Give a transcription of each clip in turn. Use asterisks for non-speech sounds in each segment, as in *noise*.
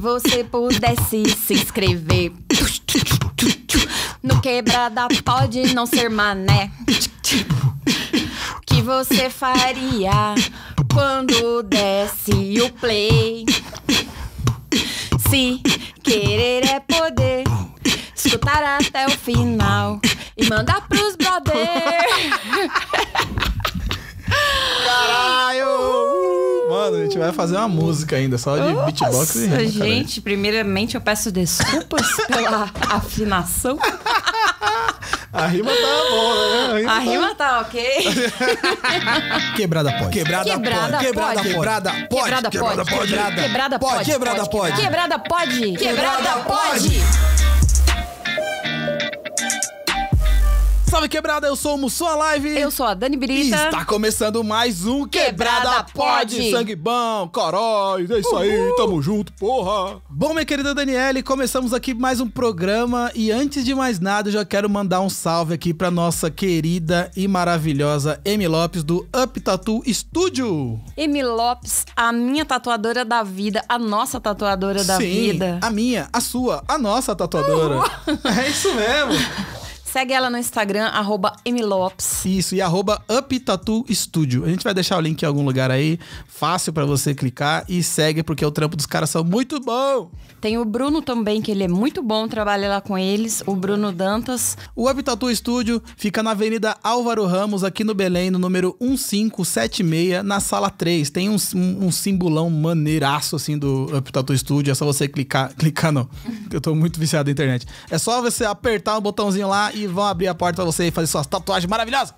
você pudesse se inscrever. No quebrada pode não ser mané. O que você faria quando desse o play? Se querer é poder, escutar até o final e mandar pros brother. Caralho! Mano, a gente vai fazer uma música ainda, só de Nossa, beatbox e rima, Gente, primeiramente eu peço desculpas pela afinação. A rima tá boa, né? A rima, a tá... rima tá... ok. Quebrada pode. Quebrada, quebrada pode. pode. Quebrada pode. Quebrada pode. Quebrada pode. Quebrada pode. Quebrada pode. Quebrada pode. Quebrada pode. Quebrada pode. Quebrada pode. Salve quebrada, eu sou o Mussua Live. Eu sou a Dani Brita. E está começando mais um Quebrada, quebrada Pode. Pode. Sangue bom, caralho, é isso Uhul. aí, tamo junto, porra. Bom, minha querida Daniele, começamos aqui mais um programa e antes de mais nada, eu já quero mandar um salve aqui para nossa querida e maravilhosa Emi Lopes do Up Tattoo Studio. Emi Lopes, a minha tatuadora da vida, a nossa tatuadora da Sim, vida. a minha, a sua, a nossa tatuadora. Uhul. É isso mesmo. *laughs* Segue ela no Instagram, arroba Emilopes. Isso, e arroba UpTatuStudio. A gente vai deixar o link em algum lugar aí, fácil para você clicar e segue, porque o trampo dos caras são muito bom. Tem o Bruno também, que ele é muito bom, trabalha lá com eles, o Bruno Dantas. O UpTatu Studio fica na Avenida Álvaro Ramos, aqui no Belém, no número 1576, na sala 3. Tem um, um, um simbolão maneiraço, assim, do UpTatu Studio. É só você clicar... *laughs* Clicar não, eu tô muito viciado na internet. É só você apertar o botãozinho lá e e vão abrir a porta pra você e fazer suas tatuagens maravilhosas.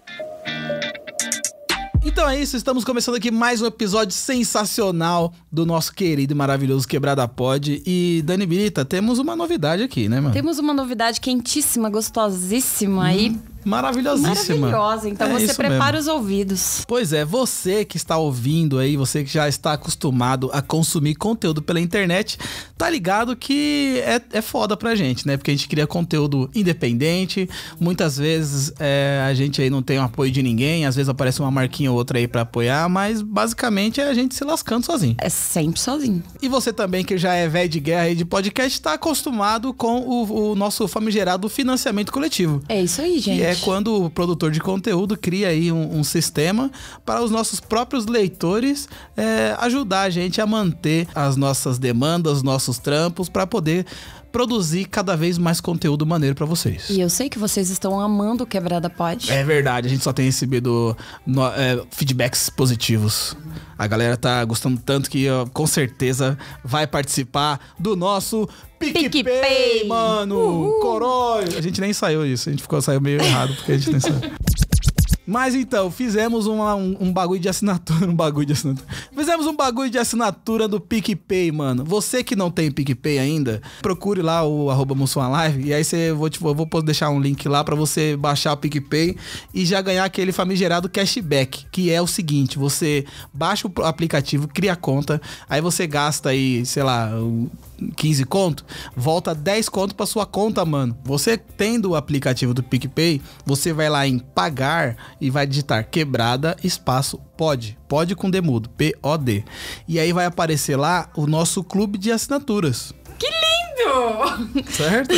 Então é isso, estamos começando aqui mais um episódio sensacional do nosso querido e maravilhoso Quebrada Pod. E Dani Birita, temos uma novidade aqui, né, mano? Temos uma novidade quentíssima, gostosíssima hum. aí Maravilhosíssima. Maravilhosa. Então é você prepara mesmo. os ouvidos. Pois é, você que está ouvindo aí, você que já está acostumado a consumir conteúdo pela internet, tá ligado que é, é foda pra gente, né? Porque a gente cria conteúdo independente. Muitas vezes é, a gente aí não tem o apoio de ninguém, às vezes aparece uma marquinha ou outra aí para apoiar, mas basicamente é a gente se lascando sozinho. É sempre sozinho. E você também que já é velho de guerra aí de podcast, tá acostumado com o, o nosso famigerado financiamento coletivo. É isso aí, gente. É é quando o produtor de conteúdo cria aí um, um sistema para os nossos próprios leitores é, ajudar a gente a manter as nossas demandas, nossos trampos, para poder produzir cada vez mais conteúdo maneiro para vocês. E eu sei que vocês estão amando Quebrada Pod. É verdade, a gente só tem recebido no, é, feedbacks positivos. A galera tá gostando tanto que ó, com certeza vai participar do nosso PicPay, mano. Corói. A gente nem saiu isso, a gente ficou saiu meio errado porque a gente nem saiu. Mas então, fizemos uma, um, um, bagulho de assinatura. *laughs* Um bagulho de assinatura. Fizemos um bagulho de assinatura do PicPay, mano. Você que não tem PicPay ainda, procure lá o arroba Live. E aí você vou, tipo, eu vou deixar um link lá para você baixar o PicPay e já ganhar aquele famigerado cashback. Que é o seguinte: você baixa o aplicativo, cria a conta, aí você gasta aí, sei lá. 15 conto, volta 10 conto para sua conta, mano. Você tendo o aplicativo do PicPay, você vai lá em pagar e vai digitar quebrada espaço pode, pode com demudo, P O D. E aí vai aparecer lá o nosso clube de assinaturas. Que lindo! Certo?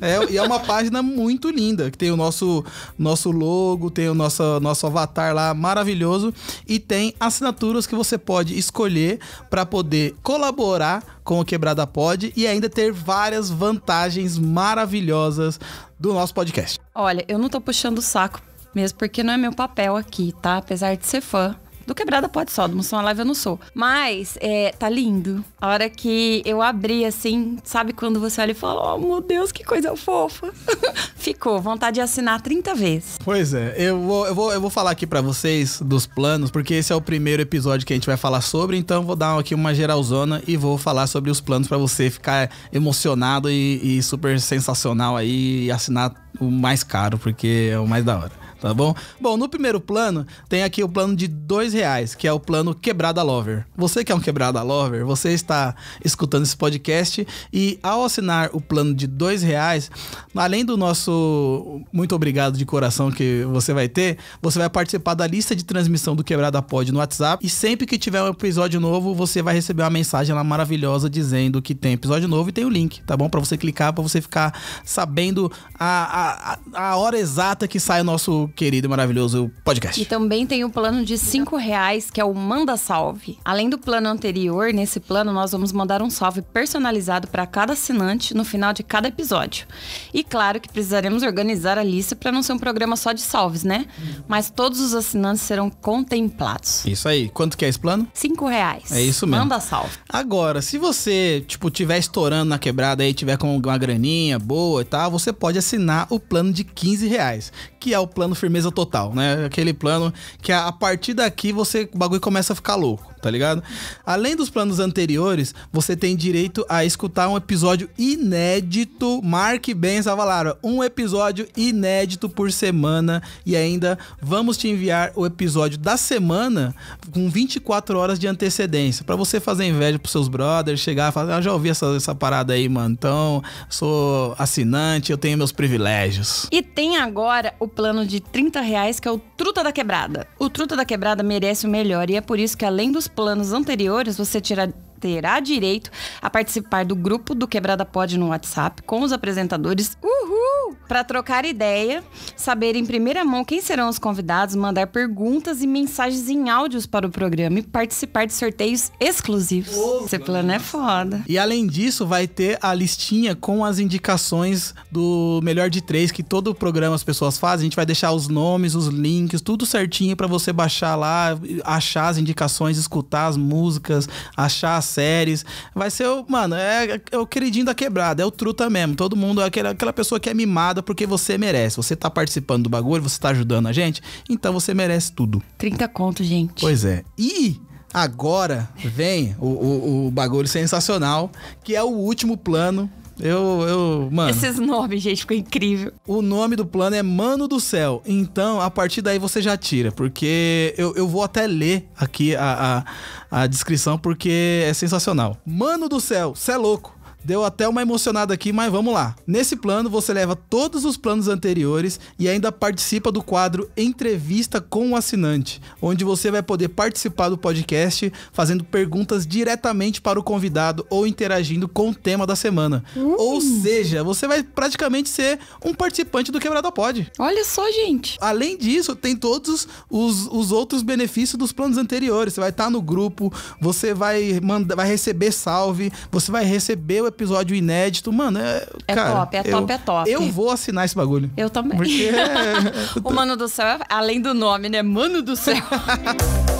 É, e é uma página muito linda, que tem o nosso, nosso logo, tem o nosso, nosso avatar lá maravilhoso e tem assinaturas que você pode escolher para poder colaborar com o Quebrada Pod e ainda ter várias vantagens maravilhosas do nosso podcast. Olha, eu não tô puxando o saco mesmo porque não é meu papel aqui, tá? Apesar de ser fã, do Quebrada pode só, do Moção Live eu não sou. Mas, é, tá lindo. A hora que eu abri, assim, sabe quando você olha e fala, oh meu Deus, que coisa fofa. *laughs* Ficou, vontade de assinar 30 vezes. Pois é, eu vou, eu vou, eu vou falar aqui para vocês dos planos, porque esse é o primeiro episódio que a gente vai falar sobre, então vou dar aqui uma geralzona e vou falar sobre os planos para você ficar emocionado e, e super sensacional aí e assinar o mais caro, porque é o mais da hora tá bom? Bom, no primeiro plano, tem aqui o plano de dois reais, que é o plano Quebrada Lover. Você que é um Quebrada Lover, você está escutando esse podcast e ao assinar o plano de dois reais, além do nosso muito obrigado de coração que você vai ter, você vai participar da lista de transmissão do Quebrada Pod no WhatsApp e sempre que tiver um episódio novo, você vai receber uma mensagem lá maravilhosa dizendo que tem episódio novo e tem o link, tá bom? Para você clicar, para você ficar sabendo a, a, a hora exata que sai o nosso querido e maravilhoso podcast. E também tem o um plano de cinco reais, que é o Manda Salve. Além do plano anterior, nesse plano nós vamos mandar um salve personalizado para cada assinante no final de cada episódio. E claro que precisaremos organizar a lista para não ser um programa só de salves, né? Mas todos os assinantes serão contemplados. Isso aí. Quanto que é esse plano? Cinco reais. É isso mesmo. Manda salve. Agora, se você, tipo, tiver estourando na quebrada aí, tiver com uma graninha boa e tal, você pode assinar o plano de 15 reais, que é o plano firmeza total, né? Aquele plano que a partir daqui você o bagulho começa a ficar louco tá ligado? Além dos planos anteriores, você tem direito a escutar um episódio inédito. Marque bem essa palavra. Um episódio inédito por semana. E ainda vamos te enviar o episódio da semana com 24 horas de antecedência. para você fazer inveja pros seus brothers, chegar e falar: ah, já ouvi essa, essa parada aí, mano. Então, sou assinante, eu tenho meus privilégios. E tem agora o plano de 30 reais, que é o Truta da Quebrada. O Truta da Quebrada merece o melhor. E é por isso que, além dos planos anteriores, você tira terá direito a participar do grupo do Quebrada Pod no WhatsApp com os apresentadores. Uhul! Para trocar ideia, saber em primeira mão quem serão os convidados, mandar perguntas e mensagens em áudios para o programa e participar de sorteios exclusivos. Oh, Esse plano é foda. E além disso, vai ter a listinha com as indicações do melhor de três que todo programa as pessoas fazem. A gente vai deixar os nomes, os links, tudo certinho para você baixar lá, achar as indicações, escutar as músicas, achar as séries. Vai ser o, mano, é, é o queridinho da quebrada, é o truta mesmo. Todo mundo é aquela, aquela pessoa que é mimada porque você merece. Você tá participando do bagulho, você tá ajudando a gente, então você merece tudo. 30 conto, gente. Pois é. E agora vem o, o, o bagulho sensacional, que é o último plano eu, eu, mano. Esses nomes, gente, ficou incrível. O nome do plano é Mano do Céu. Então, a partir daí você já tira, porque eu, eu vou até ler aqui a, a, a descrição, porque é sensacional. Mano do Céu, cê é louco. Deu até uma emocionada aqui, mas vamos lá. Nesse plano, você leva todos os planos anteriores e ainda participa do quadro Entrevista com o Assinante, onde você vai poder participar do podcast fazendo perguntas diretamente para o convidado ou interagindo com o tema da semana. Uhum. Ou seja, você vai praticamente ser um participante do Quebrada Pod. Olha só, gente. Além disso, tem todos os, os outros benefícios dos planos anteriores. Você vai estar tá no grupo, você vai, manda, vai receber salve, você vai receber o episódio inédito. Mano, é. É cara, top, é eu, top, é top. Eu vou assinar esse bagulho. Eu também. Porque. É, *laughs* o Mano do Céu, é além do nome, né? Mano do Céu. *laughs*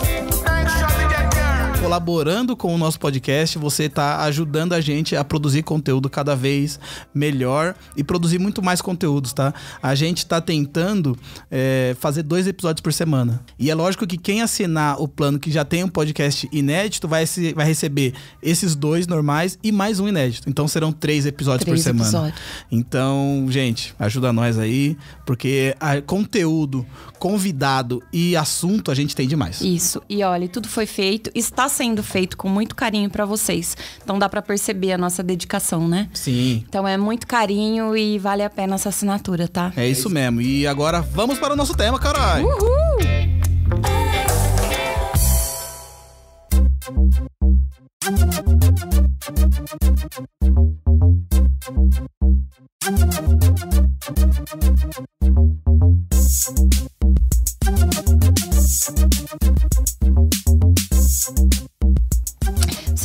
colaborando com o nosso podcast, você está ajudando a gente a produzir conteúdo cada vez melhor e produzir muito mais conteúdos, tá? A gente está tentando é, fazer dois episódios por semana. E é lógico que quem assinar o plano que já tem um podcast inédito vai, se, vai receber esses dois normais e mais um inédito. Então serão três episódios três por semana. Episódios. Então, gente, ajuda nós aí, porque a, conteúdo, convidado e assunto a gente tem demais. Isso. E olha, tudo foi feito. Está sendo feito com muito carinho para vocês. Então dá para perceber a nossa dedicação, né? Sim. Então é muito carinho e vale a pena essa assinatura, tá? É isso mesmo. E agora vamos para o nosso tema, caralho. Uhul!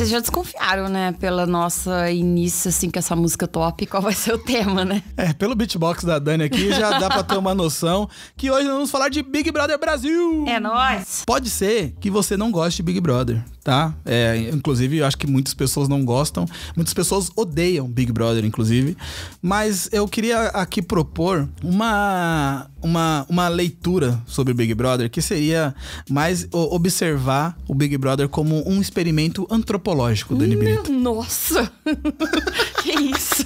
Vocês já desconfiaram, né? Pela nossa início, assim, com essa música top, *laughs* qual vai ser o tema, né? É, pelo beatbox da Dani aqui, já dá pra ter uma noção que hoje nós vamos falar de Big Brother Brasil. É nóis! Pode ser que você não goste de Big Brother tá? É, inclusive, eu acho que muitas pessoas não gostam, muitas pessoas odeiam Big Brother, inclusive. Mas eu queria aqui propor uma, uma, uma leitura sobre Big Brother, que seria mais observar o Big Brother como um experimento antropológico, Dani hum, Benito. Nossa! *laughs* que isso?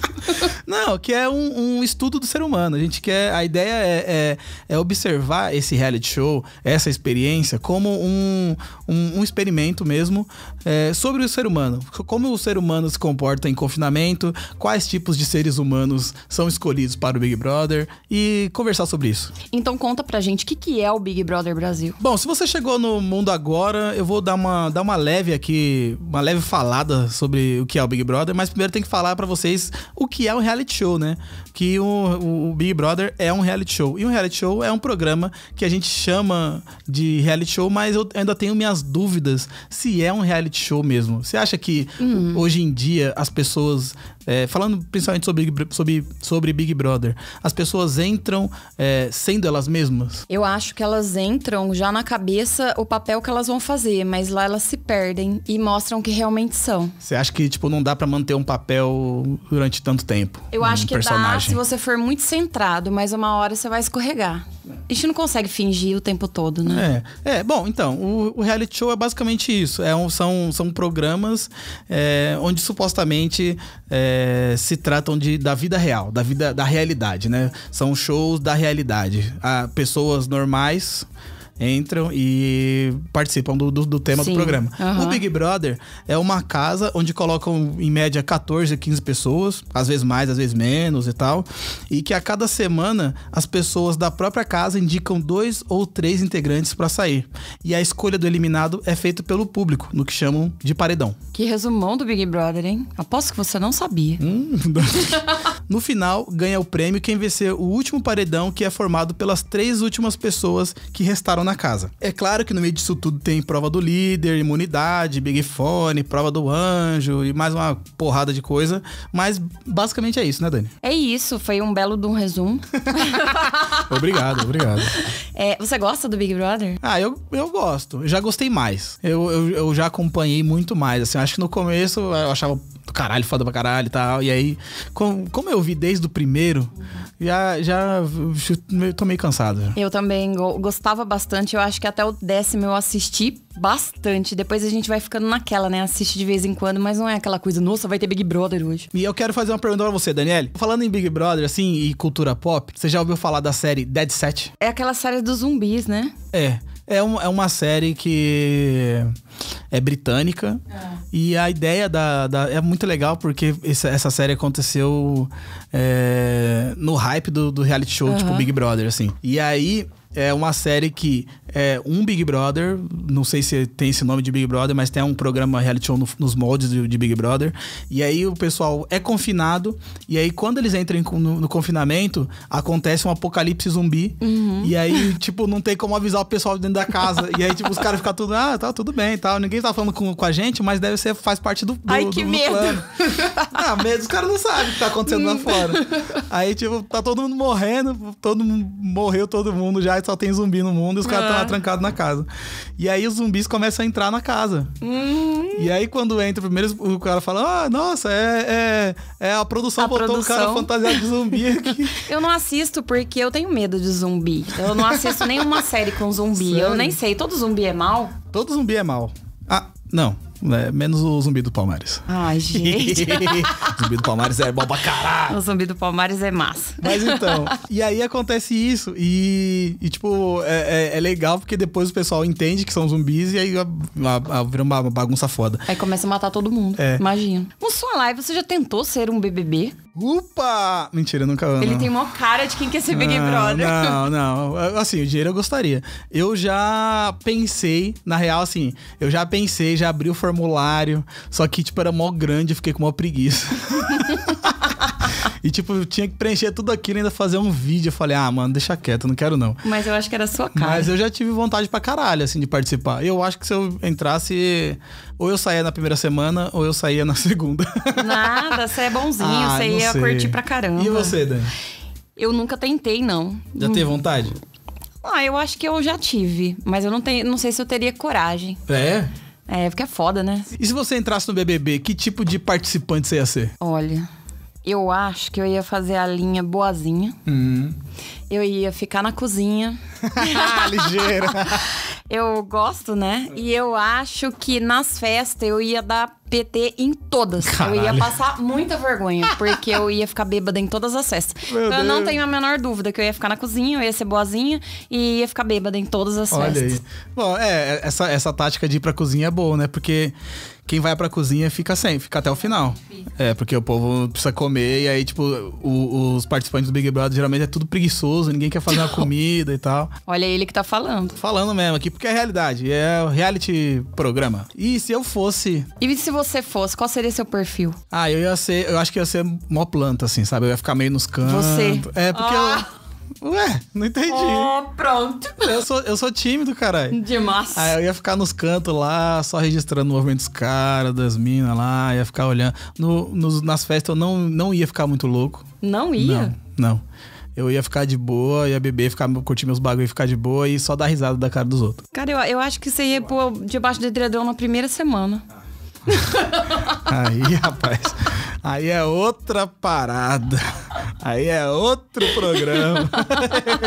Não, que é um, um, estudo do ser humano. A gente quer. A ideia é, é, é observar esse reality show, essa experiência, como um, um, um experimento mesmo é, sobre o ser humano. Como o ser humano se comporta em confinamento, quais tipos de seres humanos são escolhidos para o Big Brother e conversar sobre isso. Então conta pra gente o que, que é o Big Brother Brasil. Bom, se você chegou no mundo agora, eu vou dar uma, dar uma leve aqui, uma leve falada sobre o que é o Big Brother, mas primeiro tem que falar para vocês o que é o reality show, né? que o, o Big Brother é um reality show. E um reality show é um programa que a gente chama de reality show, mas eu ainda tenho minhas dúvidas se é um reality show mesmo. Você acha que uhum. hoje em dia as pessoas é, falando principalmente sobre, sobre, sobre Big Brother, as pessoas entram é, sendo elas mesmas? Eu acho que elas entram já na cabeça o papel que elas vão fazer, mas lá elas se perdem e mostram que realmente são. Você acha que, tipo, não dá para manter um papel durante tanto tempo? Eu um acho que personagem se você for muito centrado, mas uma hora você vai escorregar. A gente não consegue fingir o tempo todo, né? É, é bom, então, o, o reality show é basicamente isso. É um, são, são programas é, onde supostamente é, se tratam de, da vida real, da vida da realidade, né? São shows da realidade. A pessoas normais entram e participam do, do, do tema Sim. do programa. Uhum. O Big Brother é uma casa onde colocam, em média, 14, 15 pessoas, às vezes mais, às vezes menos e tal. E que a cada semana as pessoas da própria casa indicam dois ou três integrantes para sair. E a escolha do eliminado é feita pelo público, no que chamam de paredão. Que resumão do Big Brother, hein? Aposto que você não sabia. Hum, *laughs* no final, ganha o prêmio quem vencer o último paredão que é formado pelas três últimas pessoas que restaram na casa. É claro que no meio disso tudo tem prova do líder, imunidade, Big Fone, prova do anjo e mais uma porrada de coisa. Mas basicamente é isso, né, Dani? É isso, foi um belo de um resumo. *laughs* obrigado, obrigado. *laughs* É, você gosta do Big Brother? Ah, eu, eu gosto. Eu já gostei mais. Eu, eu, eu já acompanhei muito mais. Assim, acho que no começo eu achava caralho, foda pra caralho e tal. E aí, com, como eu vi desde o primeiro, já, já tô meio cansado. Eu também gostava bastante. Eu acho que até o décimo eu assisti bastante. Depois a gente vai ficando naquela, né? Assiste de vez em quando, mas não é aquela coisa, nossa, vai ter Big Brother hoje. E eu quero fazer uma pergunta pra você, Daniel. Falando em Big Brother, assim, e cultura pop, você já ouviu falar da série Dead Set? É aquela série dos zumbis, né? É. É, um, é uma série que é britânica. Ah. E a ideia da, da, É muito legal porque essa, essa série aconteceu é, no hype do, do reality show, uhum. tipo Big Brother, assim. E aí é uma série que é um Big Brother, não sei se tem esse nome de Big Brother, mas tem um programa reality show no, nos moldes de, de, Big Brother. E aí o pessoal é confinado, e aí quando eles entram no, no confinamento, acontece um apocalipse zumbi. Uhum. E aí, tipo, não tem como avisar o pessoal dentro da casa. e aí, tipo, os caras ficam tudo, ah, tá tudo bem tal. Ninguém tá falando com, com a gente, mas deve ser, faz parte do. do Ai, que do, do medo! Plano. Né? ah, medo, os caras não sabem o que tá acontecendo lá hum. fora. Aí, tipo, tá todo mundo morrendo, todo mundo morreu, todo mundo já só tem zumbi no mundo e os caras estão ah. lá trancados na casa. E aí os zumbis começam a entrar na casa. Hum. E aí quando entra, primeiro o cara fala: Ah, nossa, é, é, é a produção a botou produção. cara fantasiado de zumbi aqui. *laughs* eu não assisto porque eu tenho medo de zumbi. Eu não assisto nenhuma série com zumbi. *laughs* Sério? Eu nem sei. Todo zumbi é mal? Todo zumbi é mal. Ah, não né? Menos o zumbi do Palmares. Ai, gente. *laughs* zumbi do Palmares é pra caralho. O zumbi do Palmares é massa. Mas então, e aí acontece isso. E, e tipo, é, é, é, legal porque depois o pessoal entende que são zumbis e aí a, a, a, vira uma bagunça foda. Aí começa a matar todo mundo. É. Imagina. No sua live, você já tentou ser um BBB? Upa! Mentira, nunca. Não. Ele tem uma cara de quem quer ser Big Brother. Não, não. Assim, o dinheiro eu gostaria. Eu já pensei, na real, assim, eu já pensei, já abri o formato formulário. Só que, tipo, era mó grande, fiquei com uma preguiça. *laughs* E, tipo, eu tinha que preencher tudo aquilo e ainda fazer um vídeo. Eu falei, ah, mano, deixa quieto, não quero não. Mas eu acho que era sua cara. Mas eu já tive vontade pra caralho, assim, de participar. Eu acho que se eu entrasse, ou eu saía na primeira semana, ou eu saía na *laughs* segunda. Nada, você é bonzinho, ah, você ia sei. curtir pra caramba. E você, Dani? Eu nunca tentei, não. Já hum. teve vontade? Ah, eu acho que eu já tive, mas eu não, tenho, não sei se eu teria coragem. É? É, porque é foda, né? E se você entrasse no BBB, que tipo de participante você ia ser? Olha, eu acho que eu ia fazer a linha boazinha. Uhum. Eu ia ficar na cozinha. *laughs* Ah, ligeira. *laughs* eu gosto, né? E eu acho que nas festas eu ia dar PT em todas. Caralho. Eu ia passar muita vergonha, porque eu ia ficar bêbada em todas as festas. Meu então Deus. eu não tenho a menor dúvida que eu ia ficar na cozinha, eu ia ser boazinha e ia ficar bêbada em todas as Olha festas. Aí. Bom, é, essa, essa tática de ir pra cozinha é boa, né? Porque quem vai pra cozinha fica sem, fica até o final. É, porque o povo precisa comer e aí, tipo, o, os participantes do Big Brother geralmente é tudo preguiçoso, ninguém quer fazer a *laughs* comida e tal. Olha ele que tá falando. Falando mesmo aqui, porque é realidade, é o reality programa. E se eu fosse. E se você fosse, qual seria seu perfil? Ah, eu ia ser, eu acho que ia ser mó planta, assim, sabe? Eu ia ficar meio nos cantos. Você. É, porque ah. eu. Ué, não entendi. Oh, pronto. Eu sou, eu sou tímido, caralho. Demais. Aí eu ia ficar nos cantos lá, só registrando o movimento dos caras, das minas lá, ia ficar olhando. No, nos, nas festas eu não, não ia ficar muito louco. Não ia? Não, não. Eu ia ficar de boa, ia beber, ficar, curtir meus bagulho e ficar de boa e só dar risada da cara dos outros. Cara, eu, eu acho que você ia pôr debaixo do edredom na primeira semana. *laughs* aí, rapaz, aí é outra parada. Aí é outro programa.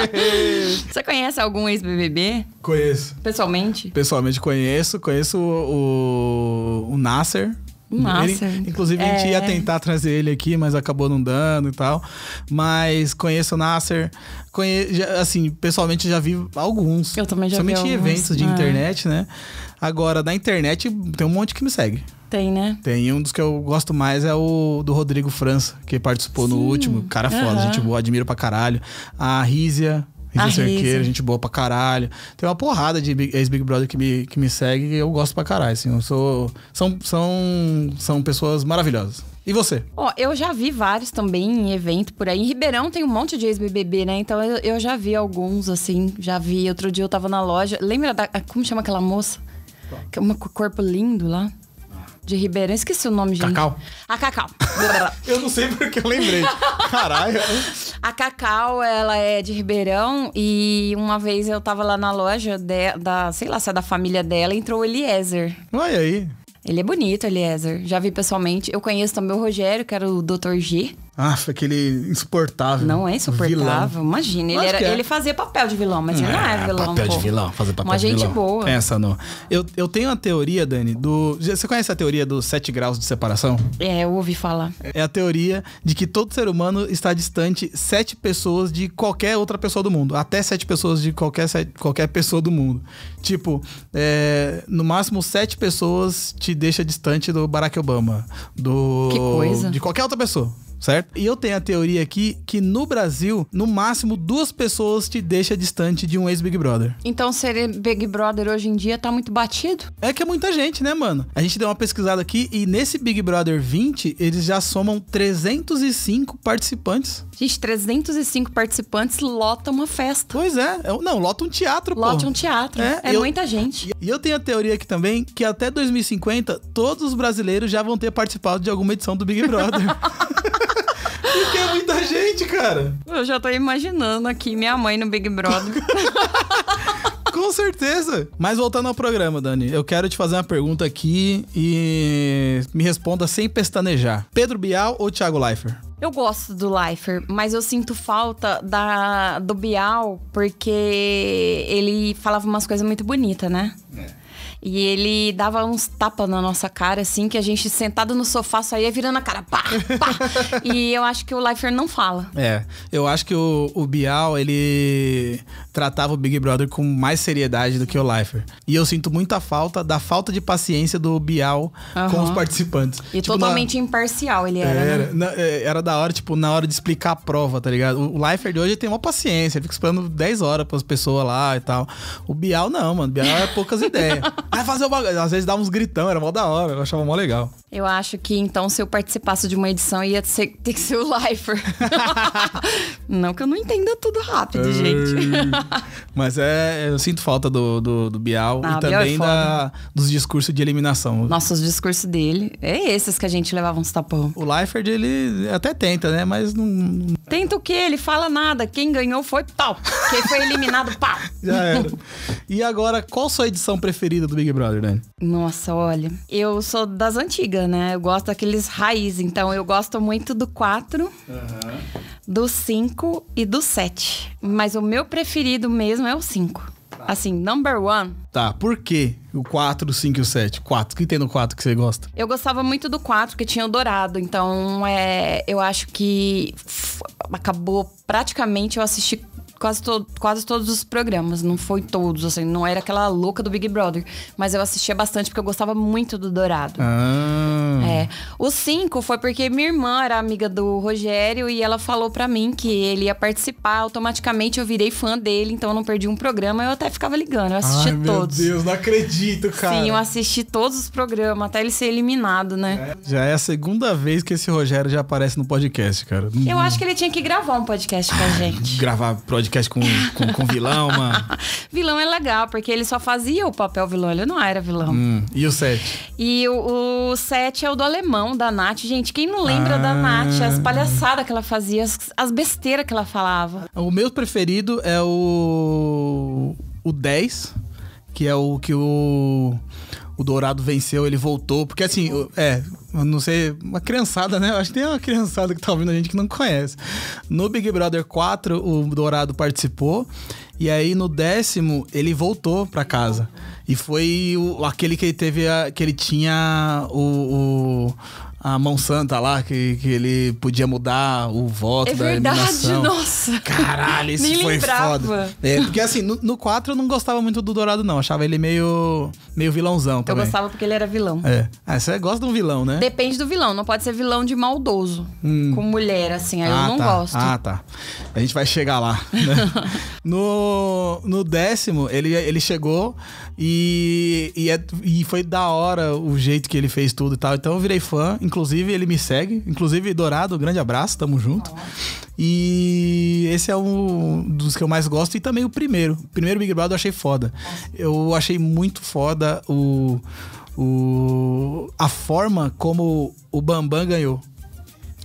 *laughs* Você conhece algum ex-BBB? Conheço. Pessoalmente? Pessoalmente conheço. Conheço o, o, o Nasser. Ele, inclusive, é. a gente ia é. tentar trazer ele aqui, mas acabou não dando e tal. Mas conheço o Nasser. Conhe... assim, pessoalmente já vi alguns. Eu também já vi alguns. Somente eventos de é. internet, né? Agora, da internet, tem um monte que me segue. Tem, né? Tem um dos que eu gosto mais é o do Rodrigo França, que participou Sim. no último. Cara foda, uhum. gente boa, admiro pra caralho. A Rízia, Rízia Cerqueira, gente boa pra caralho. Tem uma porrada de ex-Big Brother que me, que me segue e eu gosto pra caralho. Assim, eu sou, são, são, são pessoas maravilhosas. E você? Ó, oh, eu já vi vários também em evento por aí. Em Ribeirão tem um monte de ex-BBB, né? Então eu, eu, já vi alguns, assim. Já vi. Outro dia eu tava na loja. Lembra da. Como chama aquela moça? Que é um corpo lindo lá. De Ribeirão, esqueci o nome, gente. Cacau? A Cacau. *laughs* eu não sei porque eu lembrei. Caralho. A Cacau, ela é de Ribeirão e uma vez eu tava lá na loja de, da, sei lá se é da família dela, entrou o Eliezer. Olha aí. Ele é bonito, Eliezer. Já vi pessoalmente. Eu conheço também o Rogério, que era o Dr. G. Ah, foi aquele insuportável. Não é insuportável. Imagina, ele, era, é. ele fazia papel de vilão, mas ele não é, é vilão. Papel pô. de vilão, fazer papel Uma de vilão. Uma gente boa. Pensa não. Eu, eu tenho a teoria, Dani, do. Você conhece a teoria dos sete graus de separação? É, eu ouvi falar. É a teoria de que todo ser humano está distante sete pessoas de qualquer outra pessoa do mundo. Até sete pessoas de qualquer, sete, qualquer pessoa do mundo. Tipo, é, no máximo sete pessoas te deixa distante do Barack Obama. Do, que coisa. De qualquer outra pessoa certo? E eu tenho a teoria aqui que no Brasil, no máximo, duas pessoas te deixam distante de um ex-Big Brother. Então, ser Big Brother hoje em dia tá muito batido? É que é muita gente, né, mano? A gente deu uma pesquisada aqui e nesse Big Brother 20, eles já somam 305 participantes. Gente, 305 participantes lota uma festa. Pois é. é não, lota um teatro, pô. Lota um teatro. É, é eu, muita gente. E eu tenho a teoria aqui também que até 2050, todos os brasileiros já vão ter participado de alguma edição do Big Brother. *laughs* cara. Eu já tô imaginando aqui minha mãe no Big Brother. *laughs* Com certeza. Mas voltando ao programa, Dani, eu quero te fazer uma pergunta aqui e me responda sem pestanejar. Pedro Bial ou Thiago Leifert? Eu gosto do Leifert, mas eu sinto falta da, do Bial porque ele falava umas coisas muito bonitas, né? É. E ele dava uns tapas na nossa cara, assim, que a gente sentado no sofá saía virando a cara, pá, pá. *laughs* e eu acho que o Leifert não fala. É, eu acho que o, o Bial, ele tratava o Big Brother com mais seriedade do que o Lifer. E eu sinto muita falta da falta de paciência do Bial uhum. com os participantes. E tipo, totalmente na... imparcial ele era. Era, né? na, é, era da hora, tipo, na hora de explicar a prova, tá ligado? O, Lifer de hoje tem uma paciência, ele fica esperando 10 horas para as pessoas lá e tal. O Bial não, mano. O Bial é poucas *laughs* ideias. Vai fazer o bagulho. Às vezes dá uns gritão, era mó da hora, eu achava mó legal. Eu acho que então se eu participasse de uma edição ia ser, *laughs* ter que ser o Lifer. *laughs* não que eu não entenda tudo rápido, gente. *laughs* Mas é, eu sinto falta do, do, do Bial ah, e é também é da, dos discursos de eliminação. Nossa, os discursos dele. É esses que a gente levava uns tapão. O lifer ele até tenta, né? Mas não. Tenta o quê? Ele fala nada. Quem ganhou foi pau. Quem foi eliminado, pau. Já era. E agora, qual sua edição preferida do Big Brother, Dani? Nossa, olha. Eu sou das antigas antiga, né? Eu gosto daqueles raiz. Então, eu gosto muito do 4, uhum. do 5 e do 7. Mas o meu preferido mesmo é o 5. Tá. Assim, number one. Tá, por quê? O 4, o 5 e o 7. 4. O que tem no 4 que você gosta? Eu gostava muito do 4, que tinha o dourado. Então, é, eu acho que acabou praticamente eu assisti quase, to quase todos os programas. Não foi todos, assim, não era aquela louca do Big Brother. Mas eu assistia bastante porque eu gostava muito do Dourado. Ah. É. O 5 foi porque minha irmã era amiga do Rogério e ela falou para mim que ele ia participar. Automaticamente eu virei fã dele, então eu não perdi um programa. Eu até ficava ligando, eu assisti Ai, todos. Meu Deus, não acredito, cara. Sim, eu assisti todos os programas, até ele ser eliminado, né? É. Já é a segunda vez que esse Rogério já aparece no podcast, cara. Eu acho que ele tinha que gravar um podcast com a gente. *laughs* gravar podcast podcast com, com, com vilão, mano? *laughs* vilão é legal, porque ele só fazia o papel vilão, ele não era vilão. Hum, e o 7? E o 7 é o do alemão, da Nath. Gente, quem não lembra ah. da Nath? As palhaçadas que ela fazia, as, as besteiras que ela falava. O meu preferido é o. O 10, que é o que o o Dourado venceu, ele voltou. Porque assim, eu, é, eu não sei, uma criançada, né? Eu acho que tem uma criançada que tá ouvindo a gente que não conhece. No Big Brother 4, o Dourado participou. E aí no décimo, ele voltou pra casa. E foi o, aquele que ele teve, a, que ele tinha o, o a mão santa lá, que, que ele podia mudar o voto é da verdade, eliminação. nossa. Caralho, isso foi lembrava. foda. É, porque assim, no, no 4 eu não gostava muito do Dourado, não. Achava ele meio, meio vilãozão também. Eu gostava porque ele era vilão. É. Ah, você gosta de um vilão, né? Depende do vilão. Não pode ser vilão de maldoso. Hum. Com mulher, assim. Aí ah, eu não tá. gosto. Ah, tá. A gente vai chegar lá. Né? *laughs* no, no décimo, ele, ele chegou e, e, é, e foi da hora o jeito que ele fez tudo e tal. Então eu virei fã. Inclusive, ele me segue. Inclusive, Dourado, grande abraço, tamo junto. E esse é um dos que eu mais gosto. E também o primeiro. O primeiro Big Brother eu achei foda. Eu achei muito foda o. O, a forma como o Bambam ganhou.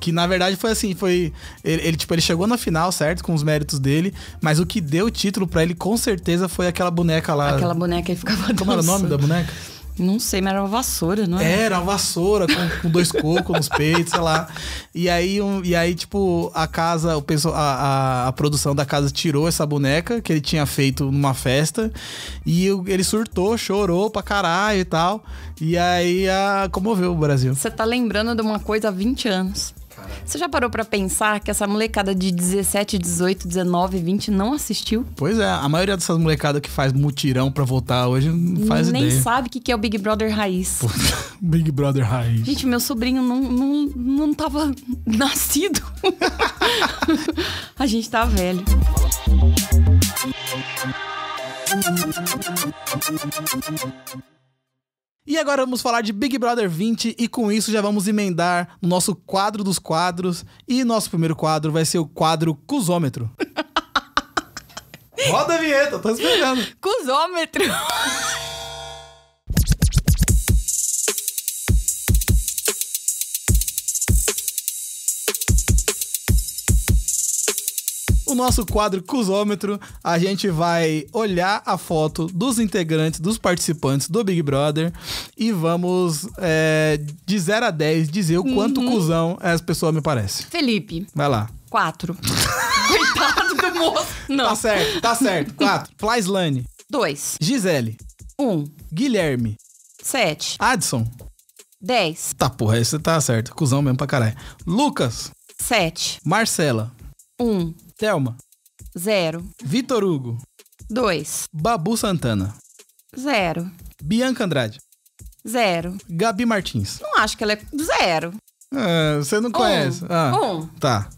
Que na verdade foi assim, foi. Ele, ele, tipo, ele chegou na final, certo? Com os méritos dele. Mas o que deu o título para ele, com certeza, foi aquela boneca lá. Aquela boneca que ficava Como era o nome da boneca? Não sei, mas era uma vassoura, não era? Era uma vassoura com, com dois cocos nos peitos, sei lá. E aí, um, e aí tipo, a casa, o pessoal, a, a, a, produção da casa tirou essa boneca que ele tinha feito numa festa. E ele surtou, chorou pra caralho e tal. E aí a, comoveu o Brasil. Você tá lembrando de uma coisa há 20 anos. Você já parou para pensar que essa molecada de 17, 18, 19, 20 não assistiu? Pois é, a maioria dessas molecadas que faz mutirão para votar hoje não faz Nem ideia. Nem sabe o que, que é o Big Brother Raiz. *laughs* Big Brother Raiz. Gente, meu sobrinho não, não, não tava *laughs* nascido. a gente tá velho. E agora vamos falar de Big Brother 20 e com isso já vamos emendar o nosso quadro dos quadros. E nosso primeiro quadro vai ser o quadro Cusômetro. *laughs* Roda a vinheta, tô esperando. Cusômetro. *laughs* o nosso quadro Cusômetro, a gente vai olhar a foto dos integrantes, dos participantes do Big Brother e vamos é, de 0 a 10 dizer o uhum. quanto cuzão essa pessoa me parece. Felipe. Vai lá. 4. *laughs* Coitado do moço. Não. Tá certo, tá certo. 4. Flaislane. 2. Gisele. 1. Um. Guilherme. 7. Adson. 10. Tá, porra, esse tá certo. Cusão mesmo pra caralho. Lucas. 7. Marcela. 1. Thelma. 0. Vitor Hugo. 2. Babu Santana. 0. Bianca Andrade. 0. Gabi Martins. Não acho que ela é 0. Ah, você não conhece. Ah, Um. Tá.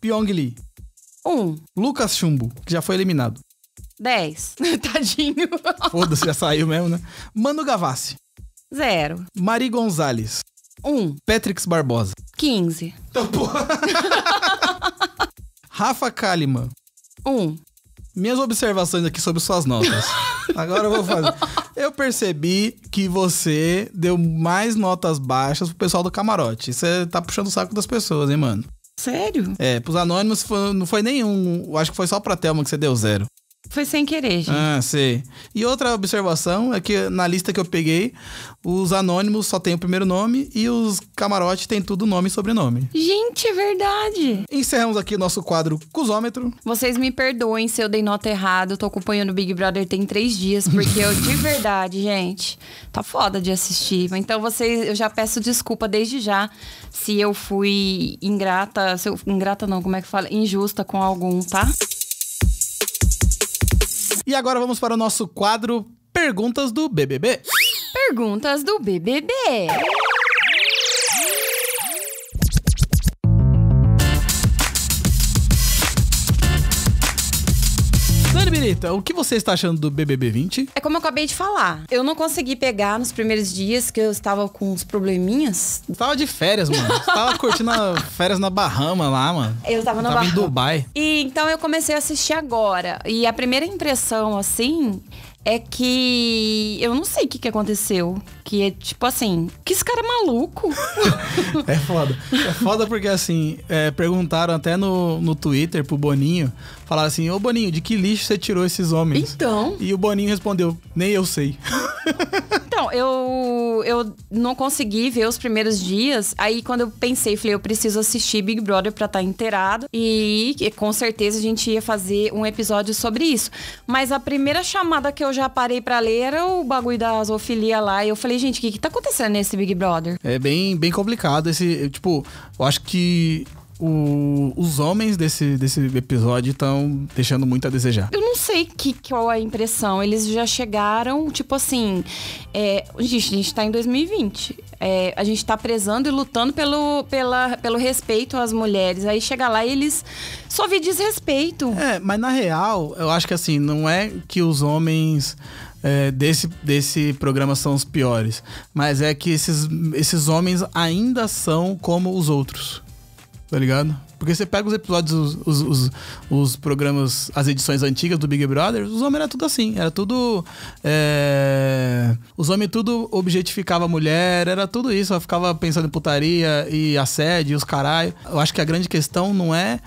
Pyong Lee. 1. Lucas Chumbo, que já foi eliminado. 10. *laughs* Tadinho. Foda-se, já saiu mesmo, né? Manu Gavassi. 0. Mari Gonzalez. 1. Patrick Barbosa. 15. Então, porra. *laughs* Rafa Kalimann. Um. Minhas observações aqui sobre suas notas. *laughs* Agora eu vou fazer. Eu percebi que você deu mais notas baixas pro pessoal do camarote. Você tá puxando o saco das pessoas, hein, mano? Sério? É, pros anônimos foi, não foi nenhum. Acho que foi só pra Thelma que você deu zero. Foi sem querer, gente. Ah, sei. E outra observação é que na lista que eu peguei, os anônimos só tem o primeiro nome e os camarote tem tudo nome e sobrenome. Gente, é verdade. Encerramos aqui nosso quadro Cusômetro. Vocês me perdoem se eu dei nota errada. Eu tô acompanhando o Big Brother tem três dias, porque eu, de *laughs* verdade, gente, tá foda de assistir. Então vocês, eu já peço desculpa desde já se eu fui ingrata, se eu, ingrata não, como é que fala? Injusta com algum, tá? E agora vamos para o nosso quadro Perguntas do BBB. Perguntas do BBB. o que você está achando do BBB 20? É como eu acabei de falar. Eu não consegui pegar nos primeiros dias que eu estava com uns probleminhas. Eu tava de férias, mano. Eu *laughs* tava curtindo férias na Bahama lá, mano. Eu estava na Bahama. em Dubai. E então eu comecei a assistir agora. E a primeira impressão, assim, é que eu não sei o que, que aconteceu. Que é tipo assim, que esse cara é maluco. *laughs* é foda. É foda porque assim, é, perguntaram até no, no Twitter pro Boninho Falaram assim: Ô Boninho, de que lixo você tirou esses homens? Então. E o Boninho respondeu: Nem eu sei. Então, eu, eu não consegui ver os primeiros dias. Aí, quando eu pensei, falei: Eu preciso assistir Big Brother pra estar tá inteirado. E, com certeza a gente ia fazer um episódio sobre isso. Mas a primeira chamada que eu já parei pra ler era o bagulho da zoofilia lá. E eu falei: Gente, o que, que tá acontecendo nesse Big Brother? É bem, bem complicado esse. Tipo, eu acho que o, os homens desse, desse episódio estão deixando muito a desejar. Eu não sei que, qual é a impressão. Eles já chegaram, tipo assim. É, gente, a gente tá em 2020. É, a gente tá prezando e lutando pelo, pela, pelo respeito às mulheres. Aí chega lá e eles só vê desrespeito. É, mas na real, eu acho que assim, não é que os homens. É, desse, desse programa são os piores. Mas é que esses, esses homens ainda são como os outros tá ligado? Porque você pega os episódios, os, os, os, os programas, as edições antigas do Big Brother, os homens era tudo assim, era tudo. É... Os homens tudo objetificava a mulher, era tudo isso, ela ficava pensando em putaria e assédio, os caralho. Eu acho que a grande questão não é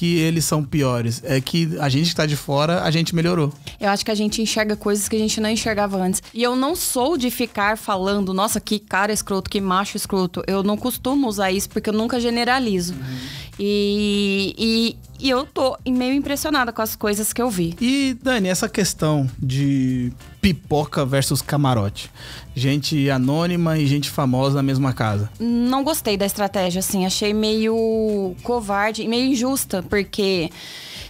que eles são piores, é que a gente que tá de fora, a gente melhorou. Eu acho que a gente enxerga coisas que a gente não enxergava antes. E eu não sou de ficar falando, nossa, que cara escroto, que macho escroto. Eu não costumo usar isso porque eu nunca generalizo. Uhum. E, e, e, eu tô meio impressionada com as coisas que eu vi. E, Dani, essa questão de pipoca versus camarote. Gente anônima e gente famosa na mesma casa. Não gostei da estratégia, assim. Achei meio covarde e meio injusta, porque.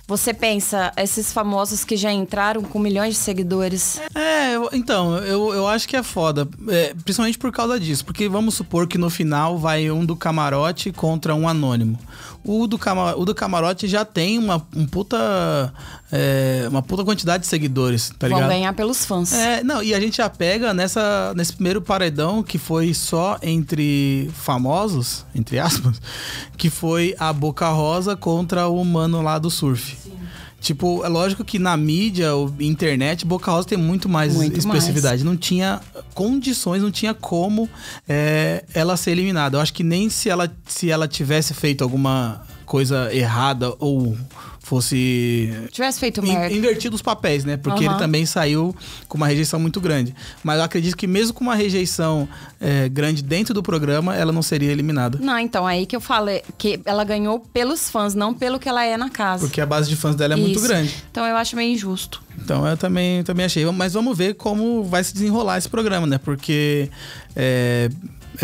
Você pensa, esses famosos que já entraram com milhões de seguidores. É, eu, então, eu, eu acho que é foda. É, principalmente por causa disso. Porque vamos supor que no final vai um do camarote contra um anônimo. O do, camar... o do Camarote já tem uma um puta. É, uma puta quantidade de seguidores, tá ligado? Vão ganhar pelos fãs. É, não, e a gente já pega nessa, nesse primeiro paredão que foi só entre famosos, entre aspas, que foi a Boca Rosa contra o mano lá do surf. Sim. Tipo, é lógico que na mídia, internet, Boca Rosa tem muito mais muito expressividade. Mais. Não tinha condições, não tinha como é, ela ser eliminada. Eu acho que nem se ela, se ela tivesse feito alguma coisa errada ou fosse. Tivesse feito merda. invertido os papéis, né? Porque uhum. ele também saiu com uma rejeição muito grande. Mas eu acredito que, mesmo com uma rejeição é, grande dentro do programa, ela não seria eliminada. Não, então, é aí que eu falei que ela ganhou pelos fãs, não pelo que ela é na casa. Porque a base de fãs dela é Isso. muito grande. Então, eu acho meio injusto. Então, eu também, também achei. Mas vamos ver como vai se desenrolar esse programa, né? Porque. É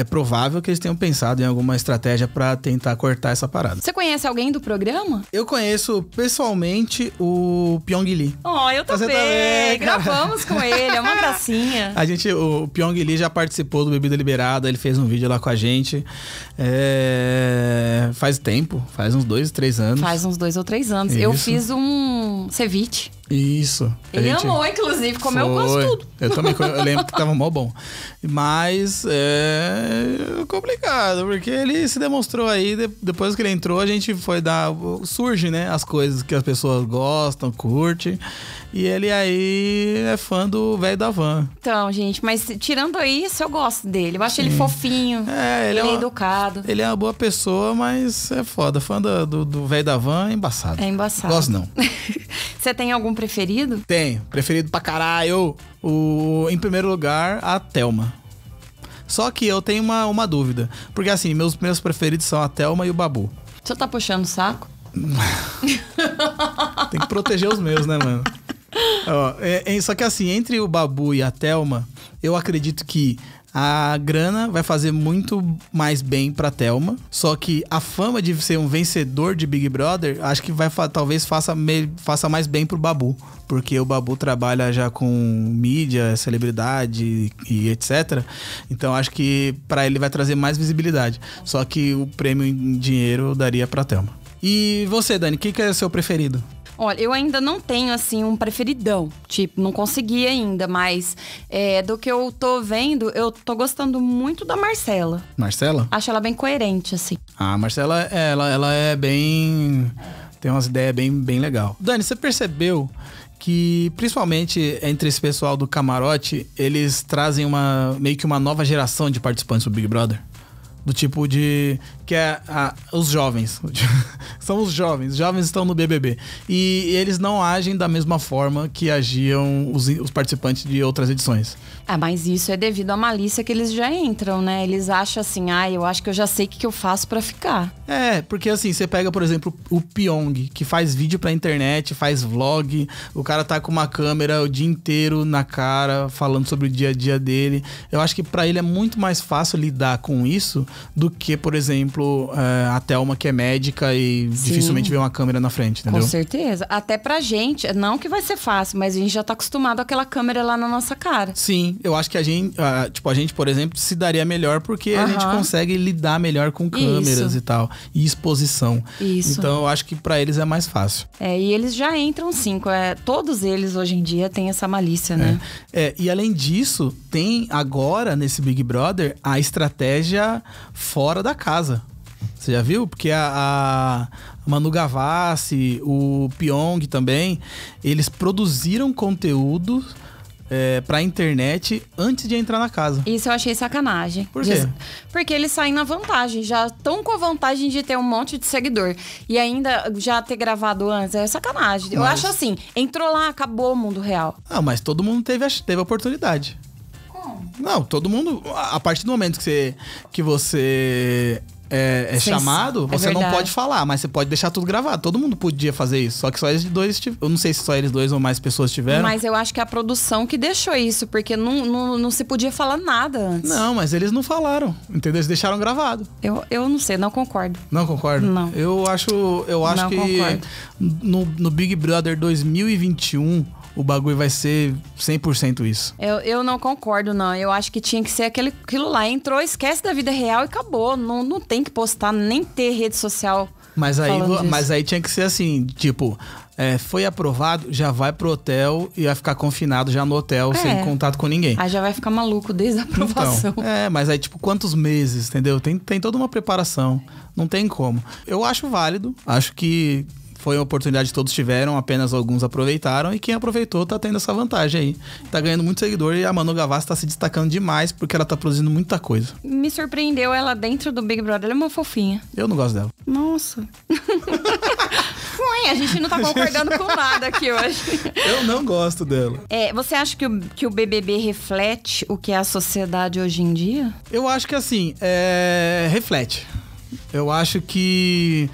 é provável que eles tenham pensado em alguma estratégia para tentar cortar essa parada. Você conhece alguém do programa? Eu conheço pessoalmente o Pyong Lee. Oh, eu também. também Gravamos com ele, é uma *laughs* gracinha. A gente, o Pyong Lee já participou do Bebida Liberada, ele fez um vídeo lá com a gente. É... Faz tempo, faz uns dois, três anos. Faz uns dois ou três anos. Isso. Eu fiz um ceviche isso. Ele gente... amou, inclusive, comeu Foi. quase tudo. Eu também eu lembro que tava mó bom. Mas é complicado, porque ele se demonstrou aí, depois que ele entrou, a gente foi dar. Surge, né? As coisas que as pessoas gostam, curtem. E ele aí é fã do velho da van. Então, gente, mas tirando isso, eu gosto dele. Eu acho Sim. ele fofinho, é, ele, é ele é, uma... educado. Ele é uma boa pessoa, mas é foda. Fã do velho da van é embaçado. É embaçado. Gosto não. *laughs* Você tem algum preferido? Tenho. Preferido pra caralho. O, em primeiro lugar, a Thelma. Só que eu tenho uma, uma dúvida. Porque assim, meus, meus preferidos são a Thelma e o Babu. Você tá puxando o saco? *laughs* Tem que proteger os meus, né, mano? Ó, é, é, só que assim, entre o Babu e a Thelma, eu acredito que a grana vai fazer muito mais bem pra Thelma. Só que a fama de ser um vencedor de Big Brother, acho que vai talvez faça, faça mais bem pro Babu. Porque o Babu trabalha já com mídia, celebridade e etc. Então acho que para ele vai trazer mais visibilidade. Só que o prêmio em dinheiro daria pra Thelma. E você, Dani, o que, que é seu preferido? Olha, eu ainda não tenho, assim, um preferidão. Tipo, não consegui ainda, mas é, do que eu tô vendo, eu tô gostando muito da Marcela. Marcela? Acho ela bem coerente, assim. Ah, a Marcela, é, ela, ela é bem. Tem umas ideias bem, bem legal. Dani, você percebeu que principalmente entre esse pessoal do camarote, eles trazem uma meio que uma nova geração de participantes do Big Brother? Do tipo de que é a, os jovens. *laughs* São os jovens. Os jovens estão no BBB. E eles não agem da mesma forma que agiam os, os, participantes de outras edições. Ah, mas isso é devido à malícia que eles já entram, né? Eles acham assim, ah, eu acho que eu já sei o que, que eu faço para ficar. É, porque assim, você pega, por exemplo, o Pyong, que faz vídeo pra internet, faz vlog, o cara tá com uma câmera o dia inteiro na cara, falando sobre o dia a dia dele. Eu acho que para ele é muito mais fácil lidar com isso do que, por exemplo, exemplo, é, a Thelma, que é médica e Sim. dificilmente vê uma câmera na frente, entendeu? Com certeza. Até pra gente, não que vai ser fácil, mas a gente já tá acostumado àquela câmera lá na nossa cara. Sim, eu acho que a gente, a, tipo, a gente, por exemplo, se daria melhor porque uhum. a gente consegue lidar melhor com câmeras Isso. e tal. E exposição. Isso. Então eu acho que para eles é mais fácil. É, e eles já entram cinco. É, todos eles hoje em dia têm essa malícia, né? É. é, e além disso, tem agora nesse Big Brother a estratégia fora da casa. Você já viu? Porque a, a Manu Gavassi, o Pyong também, eles produziram conteúdo é, pra internet antes de entrar na casa. Isso eu achei sacanagem. Por quê? Porque eles saem na vantagem, já estão com a vantagem de ter um monte de seguidor. E ainda já ter gravado antes, é sacanagem. Mas... Eu acho assim, entrou lá, acabou o mundo real. Ah, mas todo mundo teve a, teve a oportunidade. Como? Não, todo mundo. A partir do momento que você, que você é, é chamado, é você verdade. não pode falar, mas você pode deixar tudo gravado. Todo mundo podia fazer isso. Só que só eles dois. Eu não sei se só eles dois ou mais pessoas tiveram. Mas eu acho que é a produção que deixou isso, porque não, não, não se podia falar nada antes. Não, mas eles não falaram, entendeu? Eles deixaram gravado. Eu, eu não sei, não concordo. Não concordo? Não. Eu acho, eu acho não que no, no Big Brother 2021 o bagulho vai ser 100% isso. Eu, eu não concordo, não. Eu acho que tinha que ser aquele, aquilo lá. Entrou, esquece da vida real e acabou. Não, não tem que postar, nem ter rede social. Mas aí, mas aí tinha que ser assim, tipo, é, foi aprovado, já vai pro hotel e vai ficar confinado já no hotel, é. sem contato com ninguém. Aí já vai ficar maluco desde a então, aprovação. Então, é, mas aí, tipo, quantos meses, entendeu? Tem, tem toda uma preparação. Não tem como. Eu acho válido, acho que foi uma oportunidade que todos tiveram, apenas alguns aproveitaram e quem aproveitou tá tendo essa vantagem aí. Tá ganhando muito seguidor e a Manu Gavassi tá se destacando demais porque ela tá produzindo muita coisa. Me surpreendeu ela dentro do Big Brother, ela é uma fofinha. Eu não gosto dela. Nossa. *laughs* Ué, a gente não tá concordando com nada aqui hoje. Eu não gosto dela. É, você acha que o, que o BBB reflete o que é a sociedade hoje em dia? Eu acho que assim, é... reflete. Eu acho que,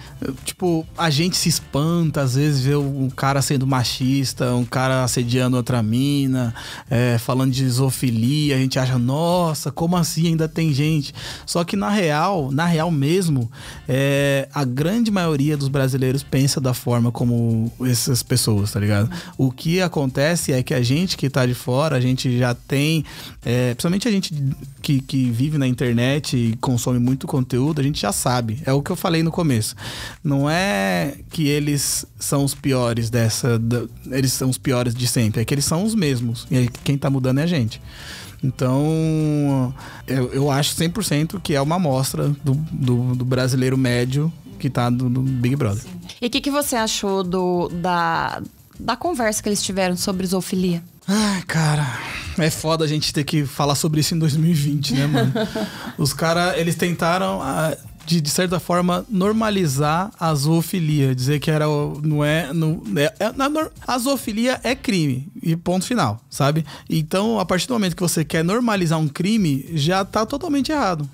tipo, a gente se espanta às vezes ver um cara sendo machista, um cara assediando outra mina, é, falando de isofilia, A gente acha, nossa, como assim ainda tem gente? Só que na real, na real mesmo, é, a grande maioria dos brasileiros pensa da forma como essas pessoas, tá ligado? O que acontece é que a gente que tá de fora, a gente já tem, é, principalmente a gente que, que vive na internet e consome muito conteúdo, a gente já sabe sabe? É o que eu falei no começo. Não é que eles são os piores dessa. Da, eles são os piores de sempre, é que eles são os mesmos. E quem tá mudando é a gente. Então, eu, eu acho 100% que é uma amostra do, do, do brasileiro médio que tá do, Big Brother. E o que, que você achou do, da, da conversa que eles tiveram sobre zoofilia? Ai, cara, é foda a gente ter que falar sobre isso em 2020, né, mano? *laughs* Os caras, eles tentaram. A ah, de, de certa forma, normalizar a zoofilia. Dizer que era. Não é. Não, é, é na, a zoofilia é crime. E ponto final, sabe? Então, a partir do momento que você quer normalizar um crime, já tá totalmente errado.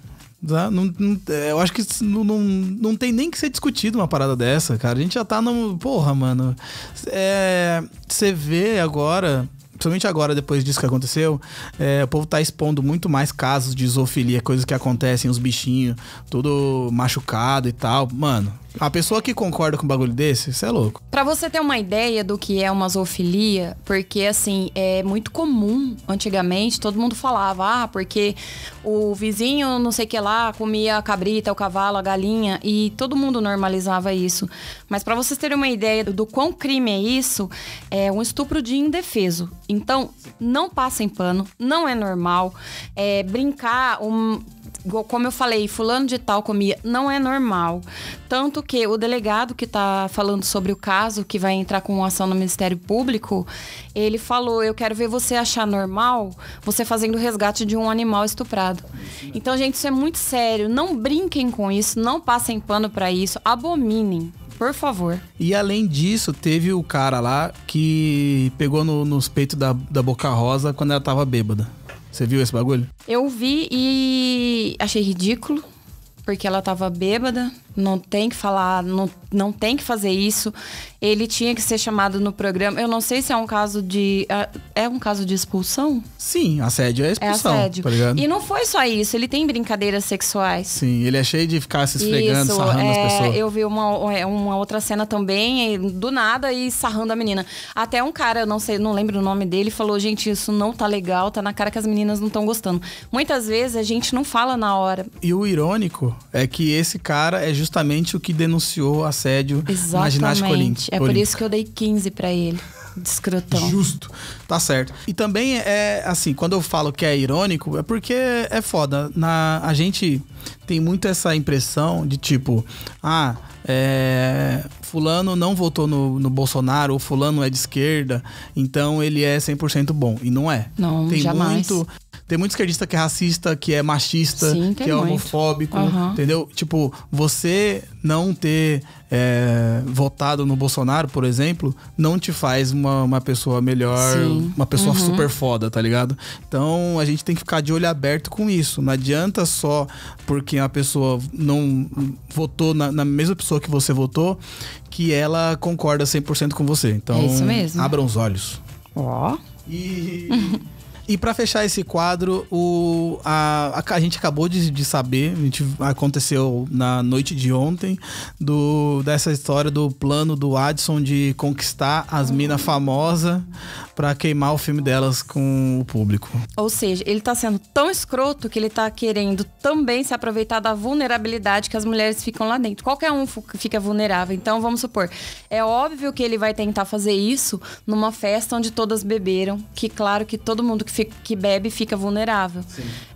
Tá? Não, não, é, eu acho que não, não, não tem nem que ser discutido uma parada dessa, cara. A gente já tá no. Porra, mano. É, você é, vê agora principalmente agora, depois disso que aconteceu, é, o povo tá expondo muito mais casos de zoofilia, coisas que acontecem, os bichinhos, tudo machucado e tal. Mano, a pessoa que concorda com um bagulho desse, você é louco. Para você ter uma ideia do que é uma zoofilia, porque assim, é muito comum antigamente, todo mundo falava, ah, porque o vizinho não sei o que lá comia a cabrita, o cavalo, a galinha, e todo mundo normalizava isso. Mas para vocês terem uma ideia do quão crime é isso, é um estupro de indefeso. Então, não em pano, não é normal. É, brincar, um, como eu falei, fulano de tal comia, não é normal. Tanto que o delegado que está falando sobre o caso, que vai entrar com ação no Ministério Público, ele falou: Eu quero ver você achar normal você fazendo resgate de um animal estuprado. Então, gente, isso é muito sério. Não brinquem com isso, não passem pano para isso, abominem por favor. E além disso, teve o cara lá que pegou no, nos peitos da, da Boca Rosa quando ela tava bêbada. Você viu esse bagulho? Eu vi e achei ridículo, porque ela tava bêbada não tem que falar, não, não tem que fazer isso. Ele tinha que ser chamado no programa. Eu não sei se é um caso de. É, é um caso de expulsão? Sim, assédio é, é expulsão. É assédio. Tá e não foi só isso, ele tem brincadeiras sexuais. Sim, ele é cheio de ficar se esfregando, isso, sarrando é, as pessoas. Eu vi uma, é, uma outra cena também, do nada, e sarrando a menina. Até um cara, eu não sei, não lembro o nome dele, falou: gente, isso não tá legal, tá na cara que as meninas não estão gostando. Muitas vezes a gente não fala na hora. E o irônico é que esse cara é justamente justamente o que denunciou assédio Exatamente. na ginástica olímpica. É por isso que eu dei 15 para ele. escrotão. Justo. Tá certo. E também é assim, quando eu falo que é irônico, é porque é foda. Na, a gente tem muito essa impressão de tipo, ah, é, fulano não votou no, no Bolsonaro, ou fulano é de esquerda, então ele é 100% bom. E não é. Não, tem jamais. muito tem muito esquerdista que é racista, que é machista, Sim, que é homofóbico, uhum. entendeu? Tipo, você não ter é, votado no Bolsonaro, por exemplo, não te faz uma, uma pessoa melhor, Sim. uma pessoa uhum. super foda, tá ligado? Então a gente tem que ficar de olho aberto com isso. Não adianta só porque a pessoa não votou na, na mesma pessoa que você votou, que ela concorda 100% com você. Então, é abra os olhos. Ó. Oh. E. *laughs* E para fechar esse quadro, o, a, a, a gente acabou de, de saber, gente, aconteceu na noite de ontem, do, dessa história do plano do Addison de conquistar as minas famosas para queimar o filme delas com o público. Ou seja, ele tá sendo tão escroto que ele tá querendo também se aproveitar da vulnerabilidade que as mulheres ficam lá dentro. Qualquer um fica vulnerável. Então, vamos supor, é óbvio que ele vai tentar fazer isso numa festa onde todas beberam, que claro que todo mundo que, fica, que bebe fica vulnerável.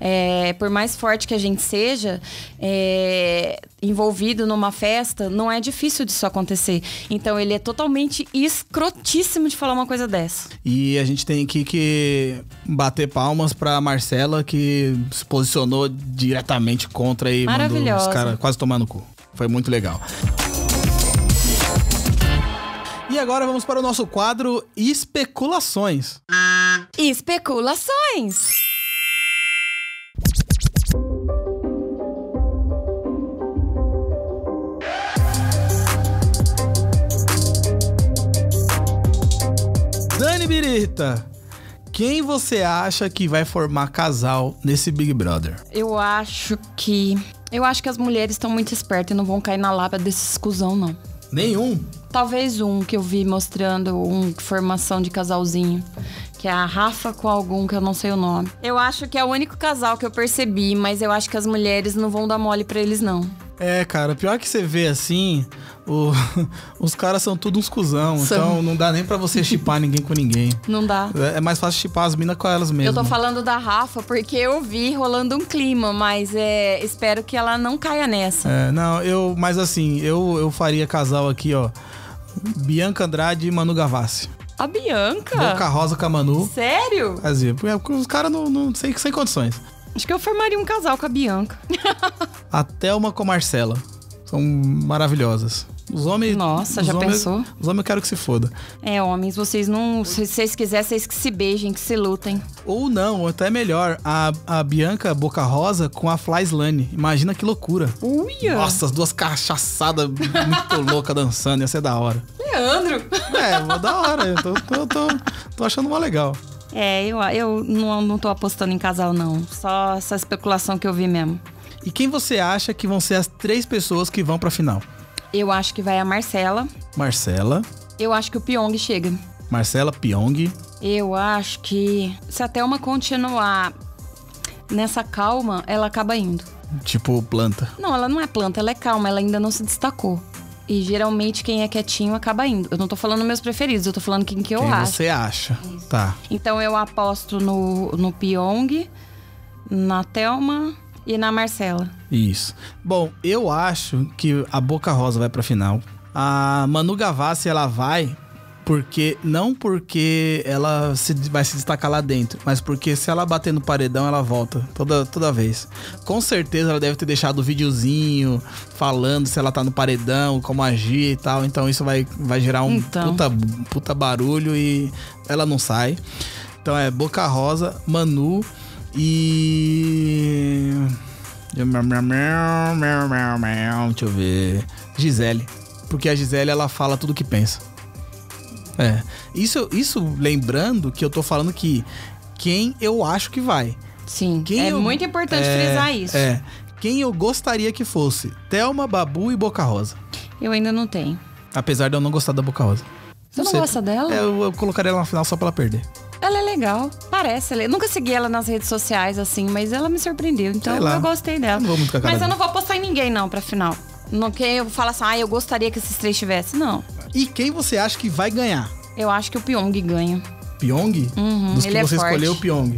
É, por mais forte que a gente seja, é, envolvido numa festa, não é difícil disso acontecer. Então ele é totalmente escrotíssimo de falar uma coisa dessa. E a gente tem aqui que bater palmas pra Marcela, que se posicionou diretamente contra e mandou os caras quase tomar no cu. Foi muito legal. E agora vamos para o nosso quadro Especulações. Especulações! Dani Birita, quem você acha que vai formar casal nesse Big Brother? Eu acho que. Eu acho que as mulheres estão muito espertas e não vão cair na lábia desse escusão, não. Nenhum? Talvez um que eu vi mostrando um formação de casalzinho. Que é a Rafa com algum, que eu não sei o nome. Eu acho que é o único casal que eu percebi, mas eu acho que as mulheres não vão dar mole para eles, não. É, cara, pior que você vê assim, o, *laughs* os caras são tudo uns cuzão. São. Então não dá nem para você chipar ninguém com ninguém. Não dá. É, é mais fácil chipar as minas com elas mesmo. Eu tô falando da Rafa porque eu vi rolando um clima, mas é, espero que ela não caia nessa. É, não, eu. Mas assim, eu, eu faria casal aqui, ó. Bianca Andrade e Manu Gavassi. A Bianca? Boca Rosa com a Manu. Sério? Fazia. Porque os caras não, não sem, sem condições. Acho que eu formaria um casal com a Bianca. *laughs* a Thelma com a Marcela. São maravilhosas. Os homens. Nossa, os já homens, pensou? Os homens eu quero que se foda. É, homens, vocês não. Se vocês quiserem, vocês que se beijem, que se lutem. Ou não, ou até melhor, a, a Bianca Boca Rosa com a Fly Slane. Imagina que loucura. Uia! Nossa, as duas cachaçadas muito *laughs* loucas dançando, ia ser da hora. Leandro! É, da hora. Eu tô, tô, tô, tô achando uma legal. É, eu, eu não, não tô apostando em casal, não. Só essa especulação que eu vi mesmo. E quem você acha que vão ser as três pessoas que vão pra final? Eu acho que vai a Marcela. Marcela. Eu acho que o Pyong chega. Marcela, Pyong. Eu acho que se até uma continuar nessa calma, ela acaba indo. Tipo planta. Não, ela não é planta, ela é calma, ela ainda não se destacou. E geralmente quem é quietinho acaba indo. Eu não tô falando meus preferidos, eu tô falando quem que eu quem acho. Você acha. Isso. Tá. Então eu aposto no, no Pyong, na Thelma e na Marcela. Isso. Bom, eu acho que a Boca Rosa vai pra final. A Manu Gavassi, ela vai porque não porque ela se, vai se destacar lá dentro, mas porque se ela bater no paredão, ela volta toda, toda vez. Com certeza ela deve ter deixado o videozinho falando se ela tá no paredão, como agir e tal. Então isso vai, vai gerar um então. puta, puta barulho e ela não sai. Então é Boca Rosa, Manu e. Deixa eu ver. Gisele. Porque a Gisele ela fala tudo que pensa. É. Isso, isso lembrando que eu tô falando que quem eu acho que vai. Sim. Quem é eu, muito importante é, frisar isso. É. Quem eu gostaria que fosse? Thelma, Babu e Boca Rosa. Eu ainda não tenho. Apesar de eu não gostar da Boca Rosa. Você não, não gosta dela? É, eu, eu colocaria ela na final só pra ela perder. Ela é legal. Parece. Eu é, nunca segui ela nas redes sociais, assim, mas ela me surpreendeu. Então eu gostei dela. Não vou muito com a cara mas dela. eu não vou apostar em ninguém, não, pra final. Não quem eu falo assim, ah, eu gostaria que esses três tivessem. Não. E quem você acha que vai ganhar? Eu acho que o Pyong ganha. Pyong? Uhum, Dos que é você forte. escolheu, o Pyong.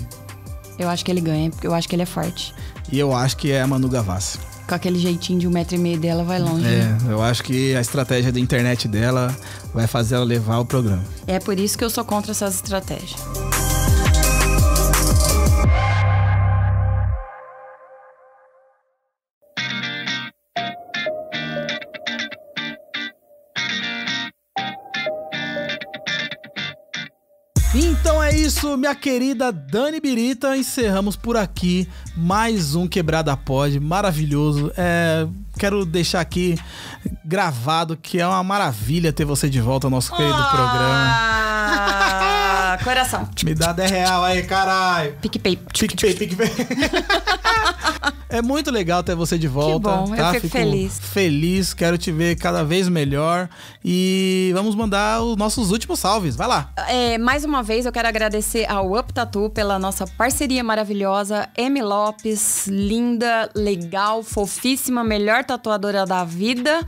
Eu acho que ele ganha, porque eu acho que ele é forte. E eu acho que é a Manu Gavassi. Com aquele jeitinho de um metro e meio dela, vai longe. É, né? eu acho que a estratégia da internet dela vai fazer ela levar o programa. É por isso que eu sou contra essas estratégias. isso, minha querida Dani Birita, encerramos por aqui mais um Quebrada Pod maravilhoso. É, quero deixar aqui gravado que é uma maravilha ter você de volta ao nosso oh, querido ah! programa. Coração. Me dá 10 real aí, caralho. PicPay. PicPay, PicPay é muito legal ter você de volta. Que bom, tá? eu fico, fico feliz. Feliz, quero te ver cada vez melhor. E vamos mandar os nossos últimos salves. Vai lá. É, mais uma vez, eu quero agradecer ao Up Tattoo pela nossa parceria maravilhosa. M. Lopes, linda, legal, fofíssima, melhor tatuadora da vida.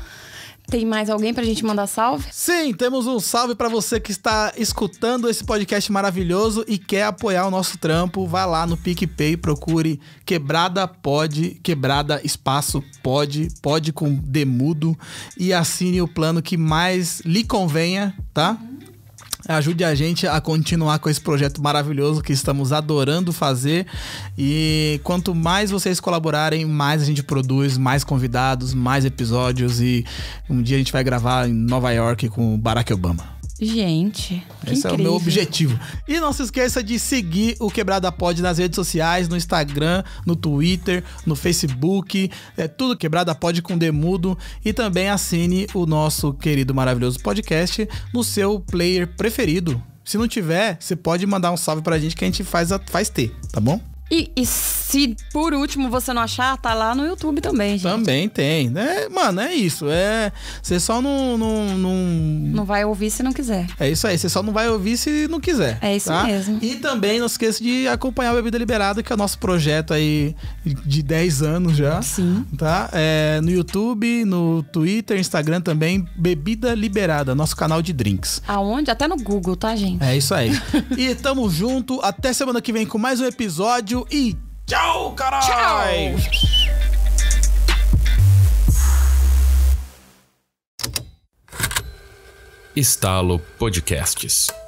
Tem mais alguém pra gente mandar salve? Sim, temos um salve para você que está escutando esse podcast maravilhoso e quer apoiar o nosso trampo. Vá lá no PicPay, procure Quebrada Pode, Quebrada Espaço Pode, Pode com Demudo e assine o plano que mais lhe convenha, tá? Uhum. Ajude a gente a continuar com esse projeto maravilhoso que estamos adorando fazer. E quanto mais vocês colaborarem, mais a gente produz, mais convidados, mais episódios. E um dia a gente vai gravar em Nova York com Barack Obama. Gente. Esse incrível. é o meu objetivo. E não se esqueça de seguir o Quebrada Pod nas redes sociais, no Instagram, no Twitter, no Facebook. É tudo Quebrada Pod com Demudo. E também assine o nosso querido maravilhoso podcast no seu player preferido. Se não tiver, você pode mandar um salve pra gente que a gente faz, a, faz ter, tá bom? E, e se por último você não achar, tá lá no YouTube também, gente. Também tem. né mano, é isso. É, você só não, não, não. Não vai ouvir se não quiser. É isso aí. Você só não vai ouvir se não quiser. É isso tá? mesmo. E também não esqueça de acompanhar o Bebida Liberada, que é o nosso projeto aí de 10 anos já. Sim. Tá? É, no YouTube, no Twitter, Instagram também, Bebida Liberada, nosso canal de drinks. Aonde? Até no Google, tá, gente? É isso aí. e tamo junto. Até semana que vem com mais um episódio. E Tchau, caralho! Tchau! Estalo Podcasts.